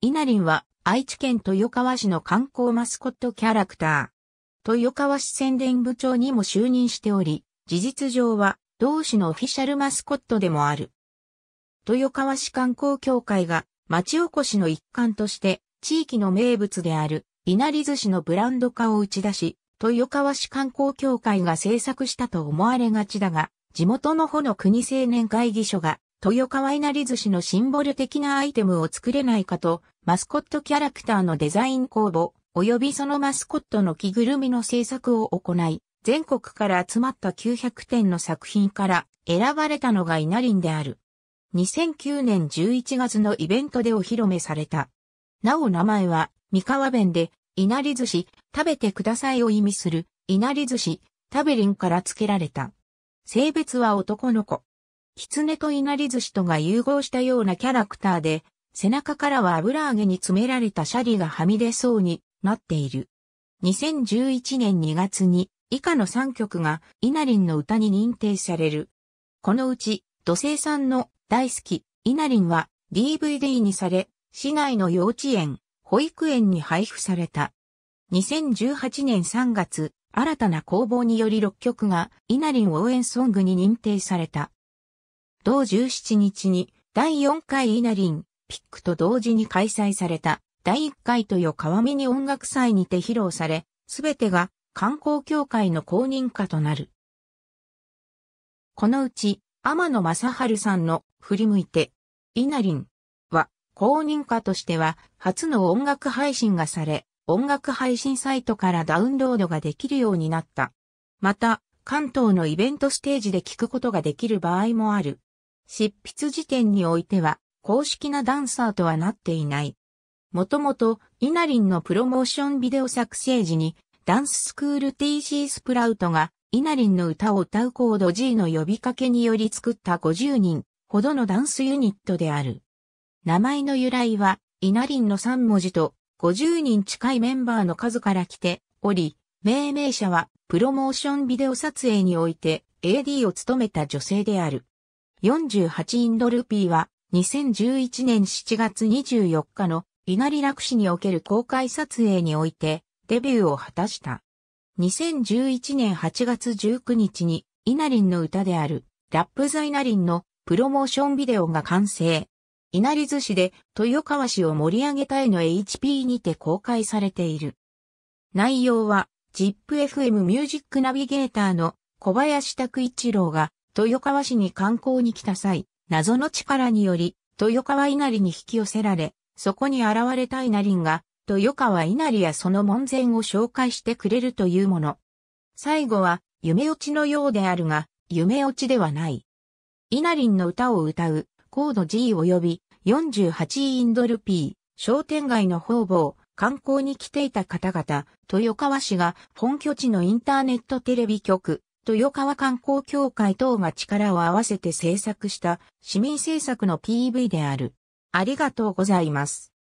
稲林は愛知県豊川市の観光マスコットキャラクター。豊川市宣伝部長にも就任しており、事実上は同市のオフィシャルマスコットでもある。豊川市観光協会が町おこしの一環として地域の名物である稲荷寿司のブランド化を打ち出し、豊川市観光協会が制作したと思われがちだが、地元の保の国青年会議所が豊川稲荷寿司のシンボル的なアイテムを作れないかと、マスコットキャラクターのデザイン公募、及びそのマスコットの着ぐるみの制作を行い、全国から集まった900点の作品から選ばれたのが稲荷である。2009年11月のイベントでお披露目された。なお名前は、三河弁で、稲荷寿司、食べてくださいを意味する、稲荷寿司、食べりんから付けられた。性別は男の子。狐と稲荷寿司とが融合したようなキャラクターで、背中からは油揚げに詰められたシャリがはみ出そうになっている。2011年2月に以下の3曲がイナリンの歌に認定される。このうち土星さんの大好きイナリンは DVD にされ、市内の幼稚園、保育園に配布された。2018年3月、新たな工房により6曲がイナリン応援ソングに認定された。同17日に第4回稲林ピックと同時に開催された第1回豊川に音楽祭にて披露され、すべてが観光協会の公認課となる。このうち、天野正春さんの振り向いて、稲林は公認課としては初の音楽配信がされ、音楽配信サイトからダウンロードができるようになった。また、関東のイベントステージで聞くことができる場合もある。執筆時点においては公式なダンサーとはなっていない。もともと、イナリンのプロモーションビデオ作成時に、ダンススクール TC スプラウトが、イナリンの歌を歌うコード G の呼びかけにより作った50人ほどのダンスユニットである。名前の由来は、イナリンの3文字と50人近いメンバーの数から来ており、命名者はプロモーションビデオ撮影において AD を務めた女性である。48インドルピーは2011年7月24日の稲荷楽市における公開撮影においてデビューを果たした。2011年8月19日に稲荷の歌であるラップザ稲荷のプロモーションビデオが完成。稲荷寿司で豊川市を盛り上げたいの HP にて公開されている。内容は ZIPFM ミュージックナビゲーターの小林拓一郎が豊川市に観光に来た際、謎の力により、豊川稲荷に引き寄せられ、そこに現れた稲荷が、豊川稲荷やその門前を紹介してくれるというもの。最後は、夢落ちのようであるが、夢落ちではない。稲荷の歌を歌う、高度 G 及び48インドル P、商店街の方々、観光に来ていた方々、豊川市が本拠地のインターネットテレビ局、豊川観光協会等が力を合わせて制作した市民政策の PV である。ありがとうございます。